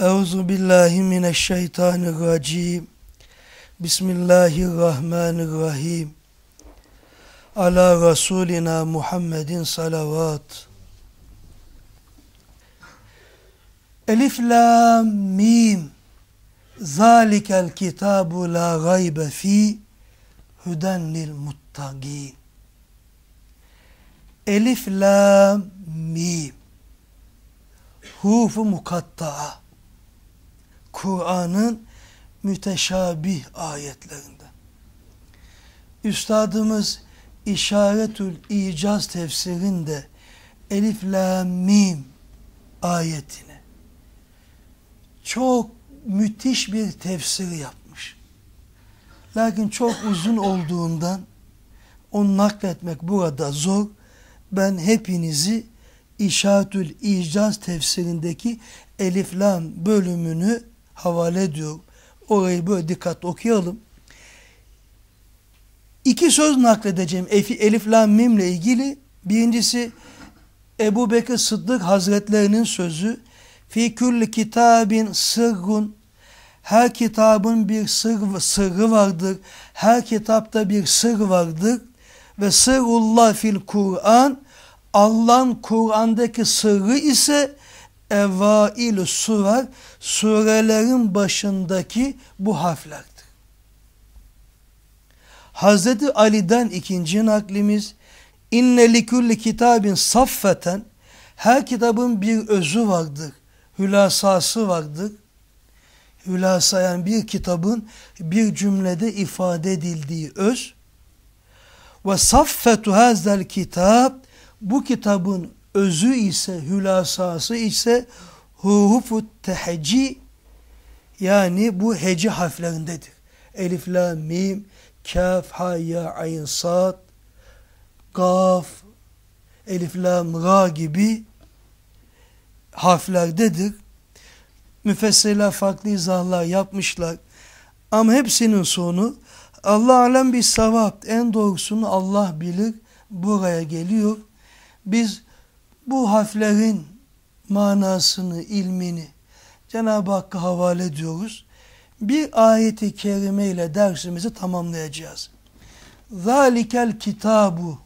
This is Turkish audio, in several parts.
Euzu billahi mineşşeytanirracim. Bismillahirrahmanirrahim. Ala Resulina Muhammedin salavat. Elif lam mim. Zalikel kitabu la gaybe fi huden lil muttaqin. Elif lam mim. Hufu mukatta'a Kur'an'ın müteşabih ayetlerinde. Üstadımız İşaretül İcaz tefsirinde Elif La Mim ayetini çok müthiş bir tefsir yapmış. Lakin çok uzun olduğundan onu nakletmek burada zor. Ben hepinizi İşaretül İcaz tefsirindeki Elif Lam bölümünü havale ediyor. Orayı böyle dikkatli okuyalım. İki söz nakledeceğim Elif Lam Mim ile ilgili. Birincisi Ebu Bekir Sıddık Hazretlerinin sözü. Fi külli kitabin sırgun. Her kitabın bir sır, sırrı vardır. Her kitapta bir sır vardır. Ve sırullah fil Kur'an. Allah'ın Kur'an'daki sırrı ise evvail surar surelerin başındaki bu harflerdir. Hazreti Ali'den ikinci naklimiz inne likulli kitabin saffeten her kitabın bir özü vardır, hülasası vardır. Hülasa yani bir kitabın bir cümlede ifade edildiği öz. Ve saffetu hazel kitap bu kitabın özü ise, hülasası ise hurufut teheci yani bu heci harflerindedir. Elif, la, mim, kaf, ha, ya, ayn, sad, gaf, elif, lam, ra gibi harflerdedir. Müfessirler farklı izahlar yapmışlar. Ama hepsinin sonu Allah alem bir sevap. En doğrusunu Allah bilir. Buraya geliyor. Biz bu harflerin manasını, ilmini Cenab-ı Hakk'a havale ediyoruz. Bir ayeti kerime ile dersimizi tamamlayacağız. Zalikel kitabu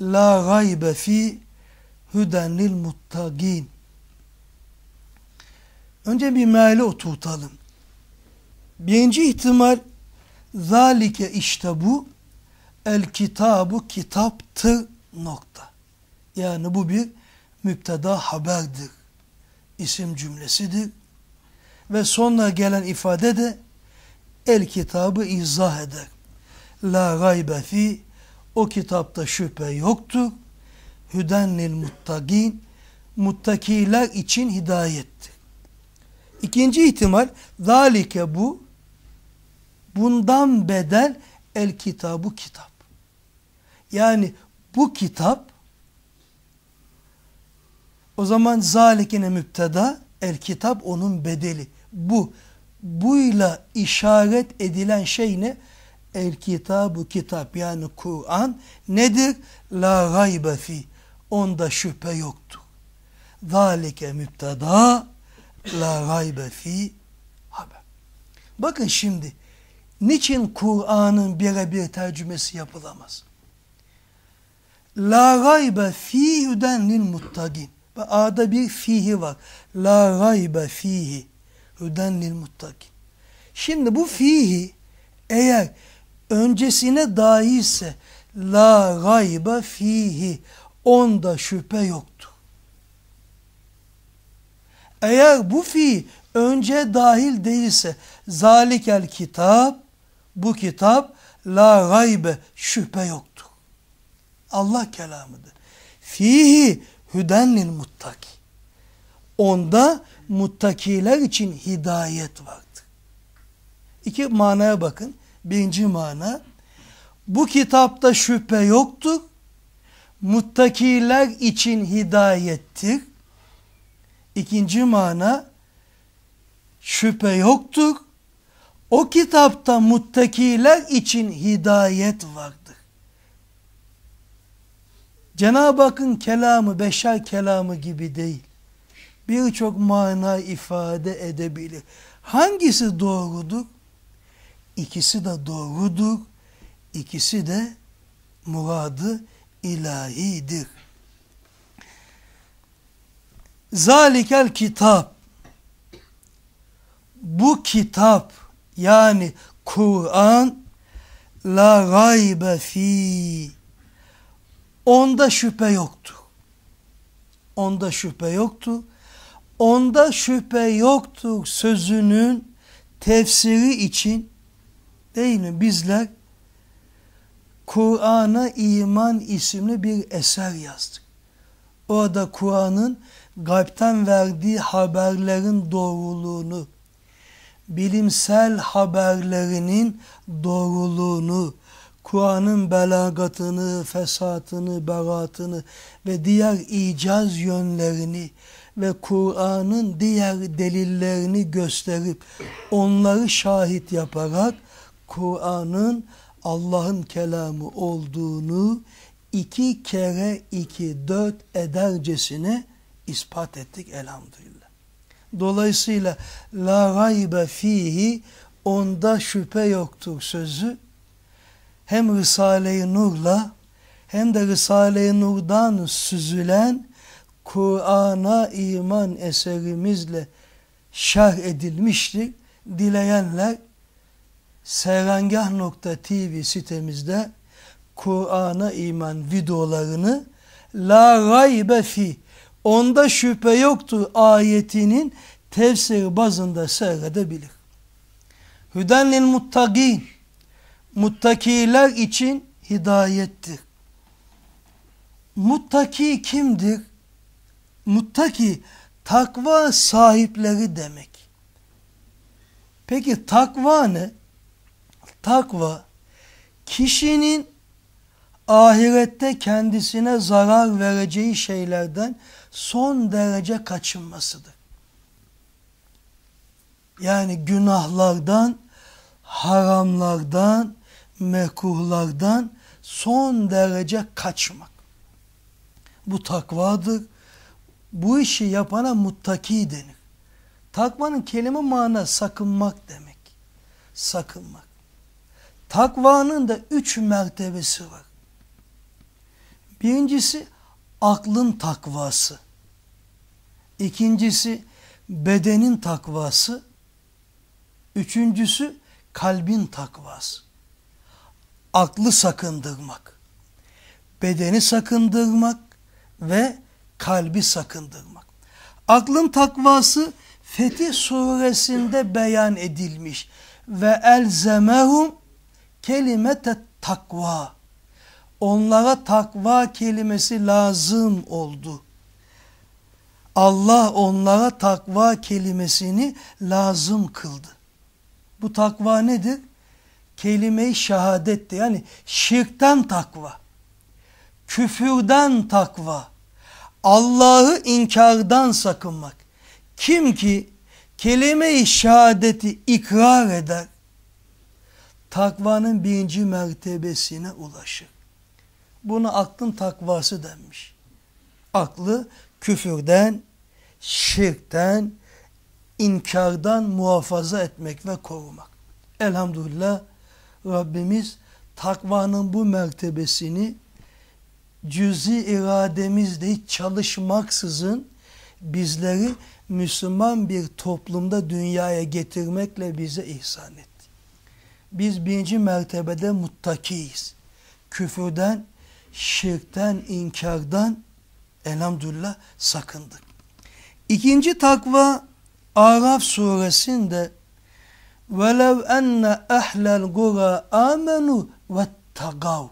la gaybe fi hudenil muttagin. Önce bir meali oturtalım. Birinci ihtimal zalike işte bu el kitabu kitaptı nokta. Yani bu bir müpteda haberdir. İsim cümlesidir. Ve sonra gelen ifade de el kitabı izah eder. La gaybe fi o kitapta şüphe yoktur. Hüdennil muttakin muttakiler için hidayettir. İkinci ihtimal zalike bu bundan bedel el kitabı kitap. Yani bu kitap o zaman zalikine müpteda el kitap onun bedeli. Bu buyla işaret edilen şey ne? El kitabu kitap yani Kur'an nedir? La gaybe fi. Onda şüphe yoktur. Zalike müpteda la gaybe fi haber. Bakın şimdi niçin Kur'an'ın birebir tercümesi yapılamaz? La gaybe fihüden lil muttagin. Ve A'da bir fihi var. La gaybe fihi. Hüden lil muttakin. Şimdi bu fihi eğer öncesine dairse la gaybe fihi onda şüphe yoktu. Eğer bu fi önce dahil değilse zalikel kitap bu kitap la gaybe şüphe yoktu. Allah kelamıdır. Fihi Hüdenlil muttaki. Onda muttakiler için hidayet vardı. İki manaya bakın. Birinci mana bu kitapta şüphe yoktur. Muttakiler için hidayettir. İkinci mana şüphe yoktur. O kitapta muttakiler için hidayet vardır. Cenab-ı Hakk'ın kelamı beşer kelamı gibi değil. Birçok mana ifade edebilir. Hangisi doğrudur? İkisi de doğrudur. İkisi de muradı ilahidir. Zalikel kitap. Bu kitap yani Kur'an la gaybe fi Onda şüphe yoktu. Onda şüphe yoktu. Onda şüphe yoktu sözünün tefsiri için değil mi bizler Kur'an'a iman isimli bir eser yazdık. Orada Kur'an'ın gaybten verdiği haberlerin doğruluğunu, bilimsel haberlerinin doğruluğunu, Kur'an'ın belagatını, fesatını, beratını ve diğer icaz yönlerini ve Kur'an'ın diğer delillerini gösterip onları şahit yaparak Kur'an'ın Allah'ın kelamı olduğunu iki kere iki dört edercesine ispat ettik elhamdülillah. Dolayısıyla la gaybe fihi onda şüphe yoktur sözü hem Risale-i Nur'la hem de Risale-i Nur'dan süzülen Kur'an'a iman eserimizle şerh edilmiştir. Dileyenler serangah.tv sitemizde Kur'an'a iman videolarını La raybe fi onda şüphe yoktur ayetinin tefsir bazında seyredebilir. Hüdenlil muttagin muttakiler için hidayettir. Muttaki kimdir? Muttaki takva sahipleri demek. Peki takva ne? Takva kişinin ahirette kendisine zarar vereceği şeylerden son derece kaçınmasıdır. Yani günahlardan, haramlardan, mekuhlardan son derece kaçmak. Bu takvadır. Bu işi yapana muttaki denir. Takvanın kelime mana sakınmak demek. Sakınmak. Takvanın da üç mertebesi var. Birincisi aklın takvası. İkincisi bedenin takvası. Üçüncüsü kalbin takvası aklı sakındırmak, bedeni sakındırmak ve kalbi sakındırmak. Aklın takvası Fetih suresinde beyan edilmiş ve elzemehum kelimete takva. Onlara takva kelimesi lazım oldu. Allah onlara takva kelimesini lazım kıldı. Bu takva nedir? kelime-i şehadetti. Yani şirkten takva, küfürden takva, Allah'ı inkardan sakınmak. Kim ki kelime-i şehadeti ikrar eder, takvanın birinci mertebesine ulaşır. Buna aklın takvası denmiş. Aklı küfürden, şirkten, inkardan muhafaza etmek ve korumak. Elhamdülillah Rabbimiz takvanın bu mertebesini cüzi irademizle hiç çalışmaksızın bizleri Müslüman bir toplumda dünyaya getirmekle bize ihsan etti. Biz birinci mertebede muttakiyiz. Küfürden, şirkten, inkardan elhamdülillah sakındık. İkinci takva Araf suresinde وَلَوْ اَنَّ اَحْلَ الْقُرَى آمَنُوا وَاتَّقَوْا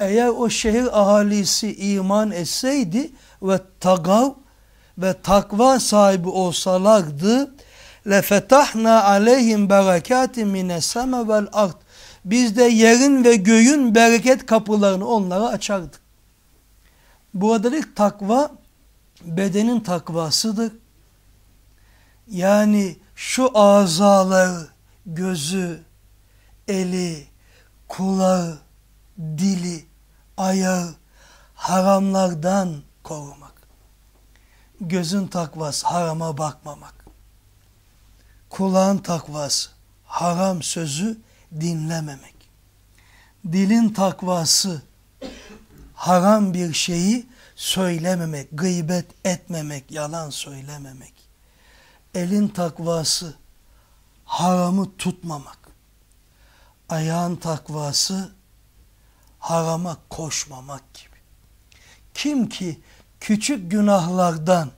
Eğer o şehir ahalisi iman etseydi ve tagav ve takva sahibi olsalardı lefetahna aleyhim berekati mine seme vel biz de yerin ve göğün bereket kapılarını onlara açardık. Burada ilk takva bedenin takvasıdır. Yani şu azaları, gözü, eli, kulağı, dili, ayağı haramlardan korumak. Gözün takvası harama bakmamak. Kulağın takvası haram sözü dinlememek. Dilin takvası haram bir şeyi söylememek, gıybet etmemek, yalan söylememek elin takvası haramı tutmamak. Ayağın takvası harama koşmamak gibi. Kim ki küçük günahlardan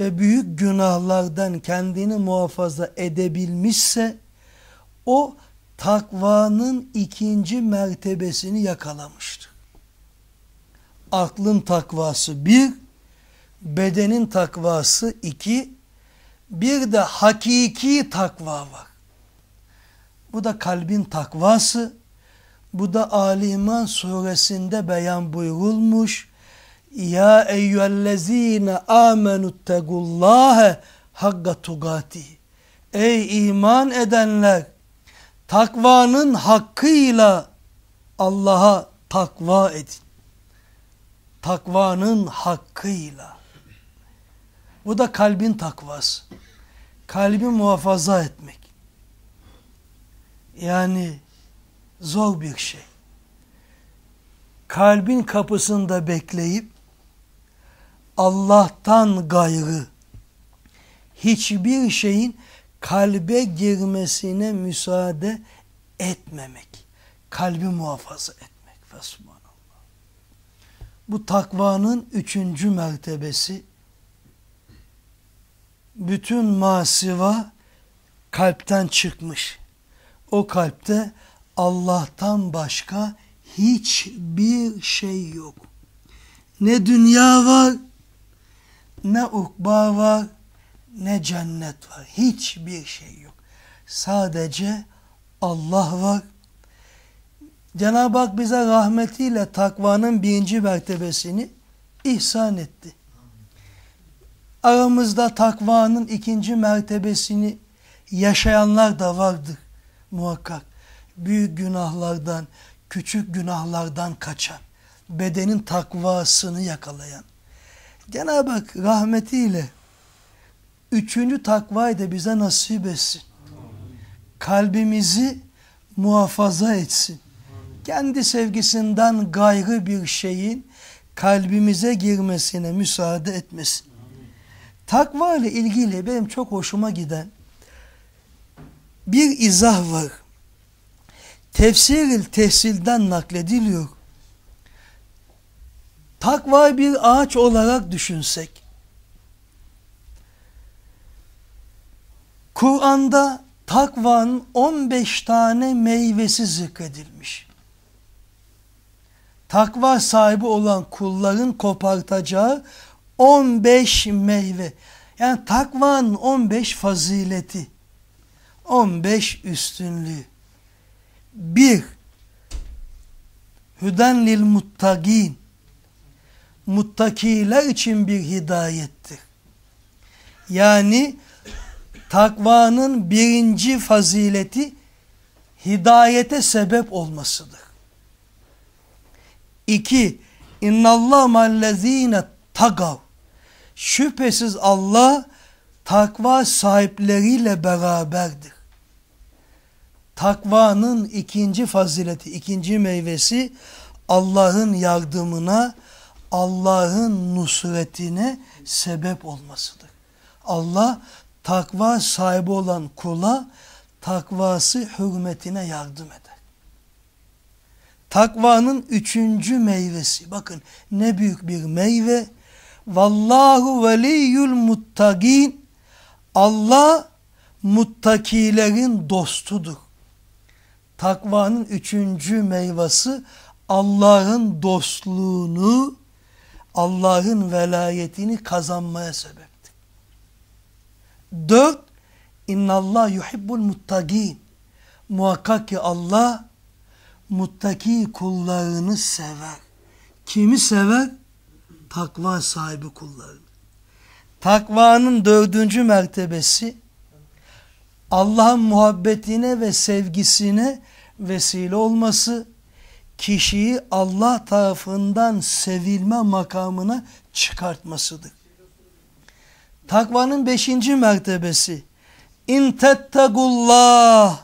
ve büyük günahlardan kendini muhafaza edebilmişse o takvanın ikinci mertebesini yakalamıştır. Aklın takvası bir, bedenin takvası iki, bir de hakiki takva var. Bu da kalbin takvası. Bu da Ali İmran suresinde beyan buyurulmuş. Ya eyyühellezine amenüttegullâhe hakka tugati. Ey iman edenler! Takvanın hakkıyla Allah'a takva edin. Takvanın hakkıyla. Bu da kalbin takvası kalbi muhafaza etmek. Yani zor bir şey. Kalbin kapısında bekleyip Allah'tan gayrı hiçbir şeyin kalbe girmesine müsaade etmemek. Kalbi muhafaza etmek. Fesubhanallah. Bu takvanın üçüncü mertebesi bütün masiva kalpten çıkmış. O kalpte Allah'tan başka hiçbir şey yok. Ne dünya var, ne ukba var, ne cennet var. Hiçbir şey yok. Sadece Allah var. Cenab-ı Hak bize rahmetiyle takvanın birinci mertebesini ihsan etti. Aramızda takvanın ikinci mertebesini yaşayanlar da vardır muhakkak. Büyük günahlardan, küçük günahlardan kaçan, bedenin takvasını yakalayan. Cenab-ı Hak rahmetiyle üçüncü takvayı da bize nasip etsin. Kalbimizi muhafaza etsin. Kendi sevgisinden gayrı bir şeyin kalbimize girmesine müsaade etmesin. Takva ile ilgili benim çok hoşuma giden bir izah var. Tefsir-i tehsilden naklediliyor. Takva bir ağaç olarak düşünsek, Kur'an'da takvanın 15 tane meyvesi zikredilmiş. Takva sahibi olan kulların kopartacağı 15 meyve. Yani takvanın 15 fazileti. 15 üstünlüğü. bir Hüden lil muttagin. Muttakiler için bir hidayettir. Yani takvanın birinci fazileti hidayete sebep olmasıdır. 2. İnnallâ mallezîne tagav. Şüphesiz Allah takva sahipleriyle beraberdir. Takvanın ikinci fazileti, ikinci meyvesi Allah'ın yardımına, Allah'ın nusretine sebep olmasıdır. Allah takva sahibi olan kula takvası hürmetine yardım eder. Takvanın üçüncü meyvesi. Bakın ne büyük bir meyve. Vallahu veliyyul muttakin Allah muttakilerin dostudur. Takvanın üçüncü meyvesi Allah'ın dostluğunu, Allah'ın velayetini kazanmaya sebeptir. Dört, İnnallah yuhibbul muttakin Muhakkak ki Allah muttaki kullarını sever. Kimi sever? takva sahibi kulların Takvanın dördüncü mertebesi Allah'ın muhabbetine ve sevgisine vesile olması, kişiyi Allah tarafından sevilme makamına çıkartmasıdır. Takvanın beşinci mertebesi, İn tettegullah,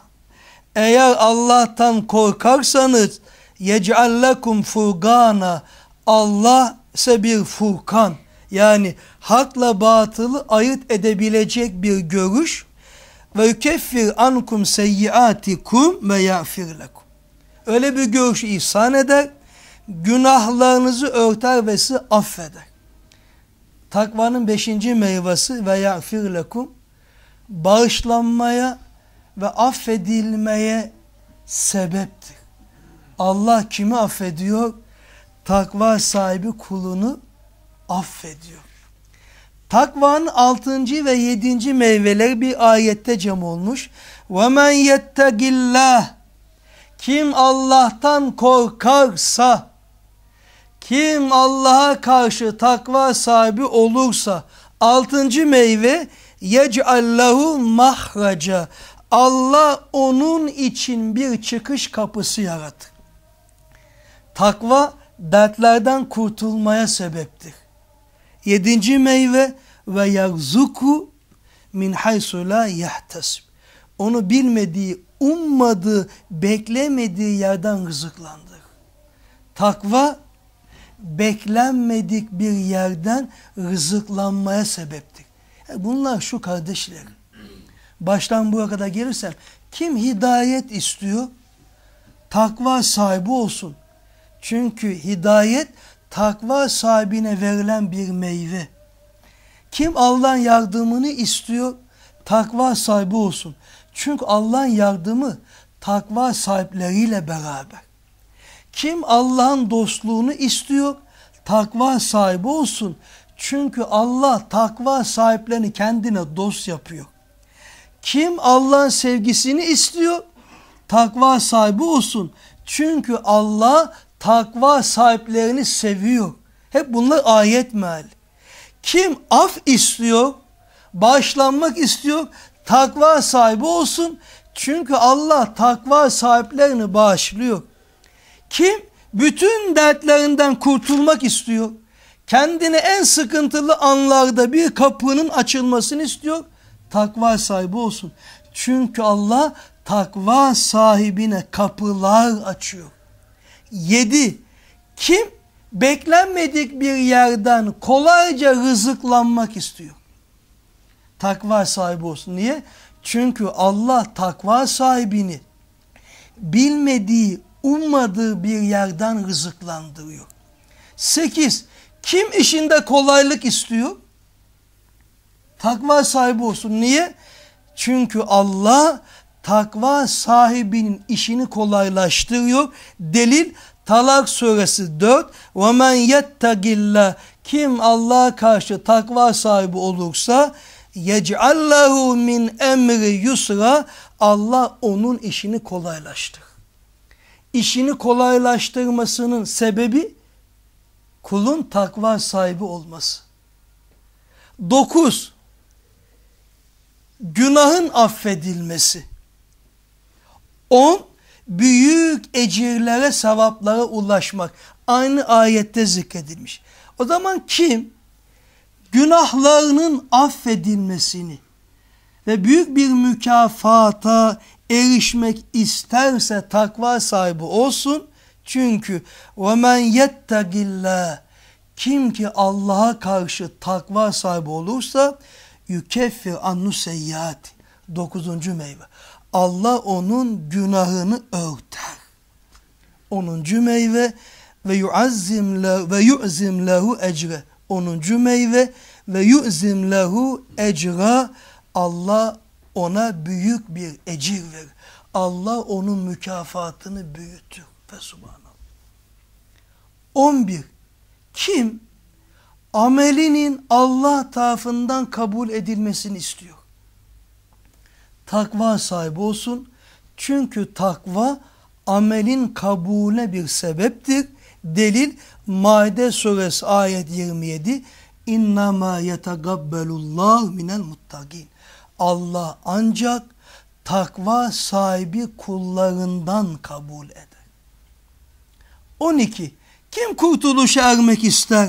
eğer Allah'tan korkarsanız, yec'allekum furgana, Allah ise bir furkan yani hakla batılı ayırt edebilecek bir görüş ve yükeffir ankum seyyiatikum ve yağfir lekum. Öyle bir görüş ihsan eder, günahlarınızı örter ve sizi affeder. Takvanın beşinci meyvesi ve yağfir lekum, bağışlanmaya ve affedilmeye sebeptir. Allah kimi affediyor? takva sahibi kulunu affediyor. Takvanın altıncı ve yedinci meyveleri bir ayette cem olmuş. وَمَنْ يَتَّقِ Kim Allah'tan korkarsa, kim Allah'a karşı takva sahibi olursa, altıncı meyve يَجْعَلَّهُ mahraca. Allah onun için bir çıkış kapısı yaratır. Takva dertlerden kurtulmaya sebeptir. Yedinci meyve ve yagzuku min haysu yahtasib. Onu bilmediği, ummadığı, beklemediği yerden rızıklandır. Takva beklenmedik bir yerden rızıklanmaya sebeptir. E bunlar şu kardeşler. Baştan buraya kadar gelirsem kim hidayet istiyor? Takva sahibi olsun çünkü hidayet takva sahibine verilen bir meyve. Kim Allah'ın yardımını istiyor? Takva sahibi olsun. Çünkü Allah'ın yardımı takva sahipleriyle beraber. Kim Allah'ın dostluğunu istiyor? Takva sahibi olsun. Çünkü Allah takva sahiplerini kendine dost yapıyor. Kim Allah'ın sevgisini istiyor? Takva sahibi olsun. Çünkü Allah takva sahiplerini seviyor. Hep bunlar ayet meal. Kim af istiyor, bağışlanmak istiyor, takva sahibi olsun. Çünkü Allah takva sahiplerini bağışlıyor. Kim bütün dertlerinden kurtulmak istiyor, kendini en sıkıntılı anlarda bir kapının açılmasını istiyor, takva sahibi olsun. Çünkü Allah takva sahibine kapılar açıyor. 7. Kim beklenmedik bir yerden kolayca rızıklanmak istiyor. Takva sahibi olsun. Niye? Çünkü Allah takva sahibini bilmediği, ummadığı bir yerden rızıklandırıyor. 8. Kim işinde kolaylık istiyor? Takva sahibi olsun. Niye? Çünkü Allah takva sahibinin işini kolaylaştırıyor. Delil Talak suresi 4 وَمَنْ يَتَّقِلَّ Kim Allah'a karşı takva sahibi olursa يَجْعَلَّهُ min emri yusra Allah onun işini kolaylaştır. İşini kolaylaştırmasının sebebi kulun takva sahibi olması. 9. Günahın affedilmesi. 10 büyük ecirlere sevaplara ulaşmak aynı ayette zikredilmiş. O zaman kim günahlarının affedilmesini ve büyük bir mükafata erişmek isterse takva sahibi olsun. Çünkü وَمَنْ يَتَّقِ Kim ki Allah'a karşı takva sahibi olursa yükeffir annu seyyiat. Dokuzuncu meyve. Allah onun günahını örter. 10. meyve ve yuazzim ve yu'zim lehu ecre. 10. meyve ve yu'zim lehu ecra. Allah ona büyük bir ecir verir. Allah onun mükafatını büyütür. Ve subhanallah. 11. Kim amelinin Allah tarafından kabul edilmesini istiyor? takva sahibi olsun. Çünkü takva amelin kabulüne bir sebeptir. Delil Maide suresi ayet 27 İnnemâ yetegabbelullah minel muttagin. Allah ancak takva sahibi kullarından kabul eder. 12. Kim kurtuluşa ermek ister?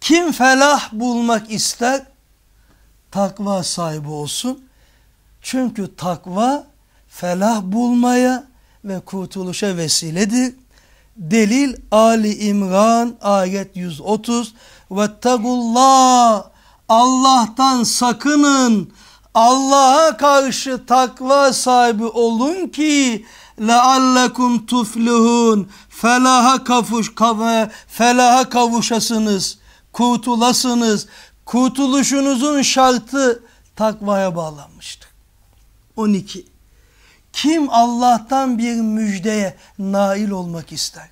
Kim felah bulmak ister? Takva sahibi olsun. Çünkü takva felah bulmaya ve kurtuluşa vesiledir. Delil Ali İmran ayet 130 ve Vettagullah Allah'tan sakının Allah'a karşı takva sahibi olun ki leallekum tufluhun felaha kavuş felaha kavuşasınız kurtulasınız kurtuluşunuzun şartı takvaya bağlanmıştır. 12. Kim Allah'tan bir müjdeye nail olmak ister?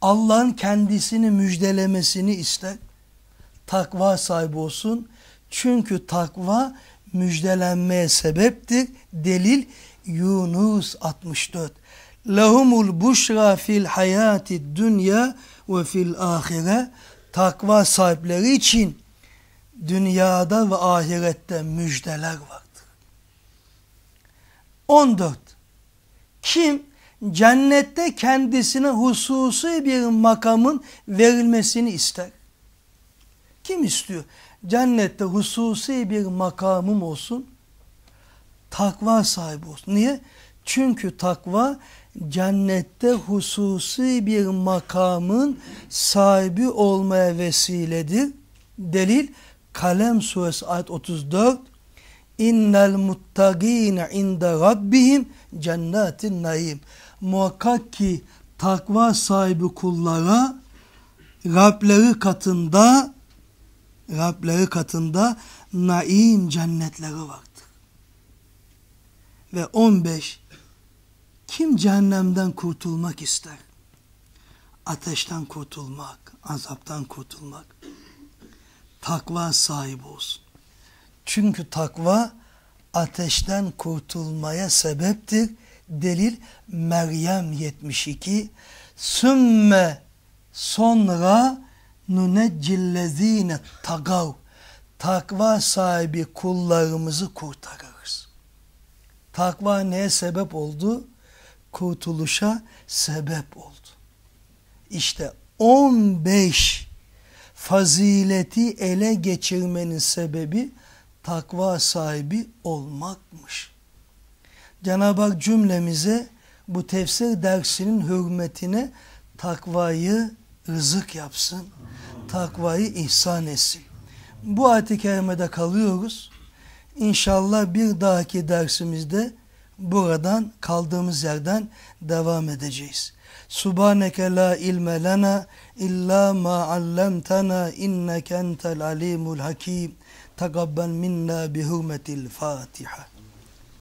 Allah'ın kendisini müjdelemesini ister. Takva sahibi olsun. Çünkü takva müjdelenmeye sebeptir. Delil Yunus 64. Lahumul buşra fil hayati dünya ve fil ahire. Takva sahipleri için dünyada ve ahirette müjdeler var. 14. Kim cennette kendisine hususi bir makamın verilmesini ister? Kim istiyor? Cennette hususi bir makamım olsun, takva sahibi olsun. Niye? Çünkü takva cennette hususi bir makamın sahibi olmaya vesiledir. Delil Kalem suresi ayet 34 innel muttagine inde rabbihim cennetin naim. Muhakkak ki takva sahibi kullara Rableri katında Rableri katında naim cennetleri vardır. Ve 15 kim cehennemden kurtulmak ister? Ateşten kurtulmak, azaptan kurtulmak. Takva sahibi olsun. Çünkü takva ateşten kurtulmaya sebeptir. Delil Meryem 72. Sümme sonra nunecillezine tagav takva sahibi kullarımızı kurtarırız. Takva neye sebep oldu? Kurtuluşa sebep oldu. İşte 15 fazileti ele geçirmenin sebebi takva sahibi olmakmış. Cenab-ı Hak cümlemize bu tefsir dersinin hürmetine takvayı rızık yapsın, takvayı ihsan etsin. Bu ayet-i kerimede kalıyoruz. İnşallah bir dahaki dersimizde buradan kaldığımız yerden devam edeceğiz. Subhaneke la ilme lena illa ma allamtana inneke entel alimul hakim. تقبل منا بهمة الفاتحة